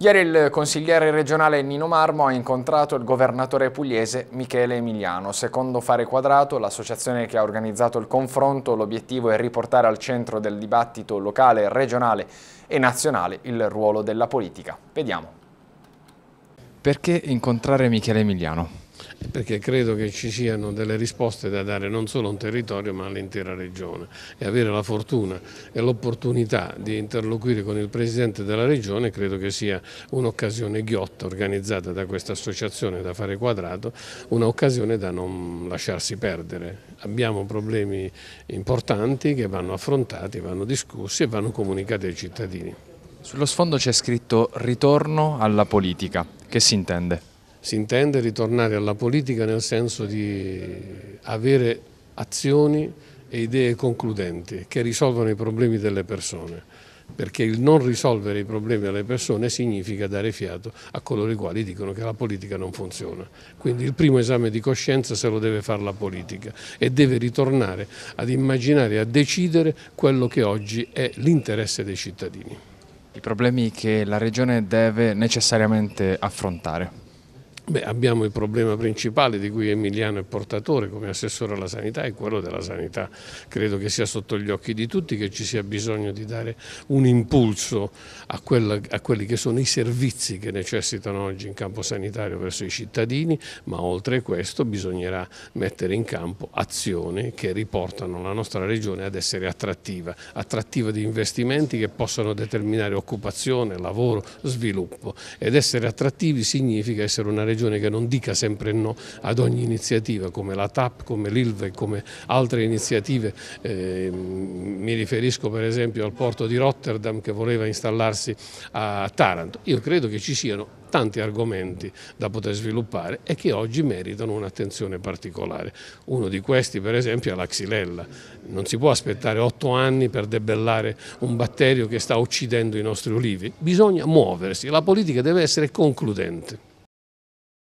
Ieri il consigliere regionale Nino Marmo ha incontrato il governatore pugliese Michele Emiliano. Secondo Fare Quadrato, l'associazione che ha organizzato il confronto, l'obiettivo è riportare al centro del dibattito locale, regionale e nazionale il ruolo della politica. Vediamo. Perché incontrare Michele Emiliano? perché credo che ci siano delle risposte da dare non solo a un territorio ma all'intera regione e avere la fortuna e l'opportunità di interloquire con il Presidente della Regione credo che sia un'occasione ghiotta organizzata da questa associazione da fare quadrato, un'occasione da non lasciarsi perdere. Abbiamo problemi importanti che vanno affrontati, vanno discussi e vanno comunicati ai cittadini. Sullo sfondo c'è scritto ritorno alla politica, che si intende? si intende ritornare alla politica nel senso di avere azioni e idee concludenti che risolvano i problemi delle persone, perché il non risolvere i problemi delle persone significa dare fiato a coloro i quali dicono che la politica non funziona. Quindi il primo esame di coscienza se lo deve fare la politica e deve ritornare ad immaginare, e a decidere quello che oggi è l'interesse dei cittadini. I problemi che la Regione deve necessariamente affrontare. Beh, abbiamo il problema principale di cui Emiliano è portatore come assessore alla sanità e quello della sanità. Credo che sia sotto gli occhi di tutti che ci sia bisogno di dare un impulso a, quella, a quelli che sono i servizi che necessitano oggi in campo sanitario verso i cittadini, ma oltre a questo bisognerà mettere in campo azioni che riportano la nostra regione ad essere attrattiva, attrattiva di investimenti che possano determinare occupazione, lavoro, sviluppo ed essere attrattivi significa essere una regione Regione che non dica sempre no ad ogni iniziativa come la TAP, come l'ILVE, come altre iniziative. Eh, mi riferisco per esempio al porto di Rotterdam che voleva installarsi a Taranto. Io credo che ci siano tanti argomenti da poter sviluppare e che oggi meritano un'attenzione particolare. Uno di questi per esempio è la xylella. Non si può aspettare otto anni per debellare un batterio che sta uccidendo i nostri ulivi. Bisogna muoversi, la politica deve essere concludente.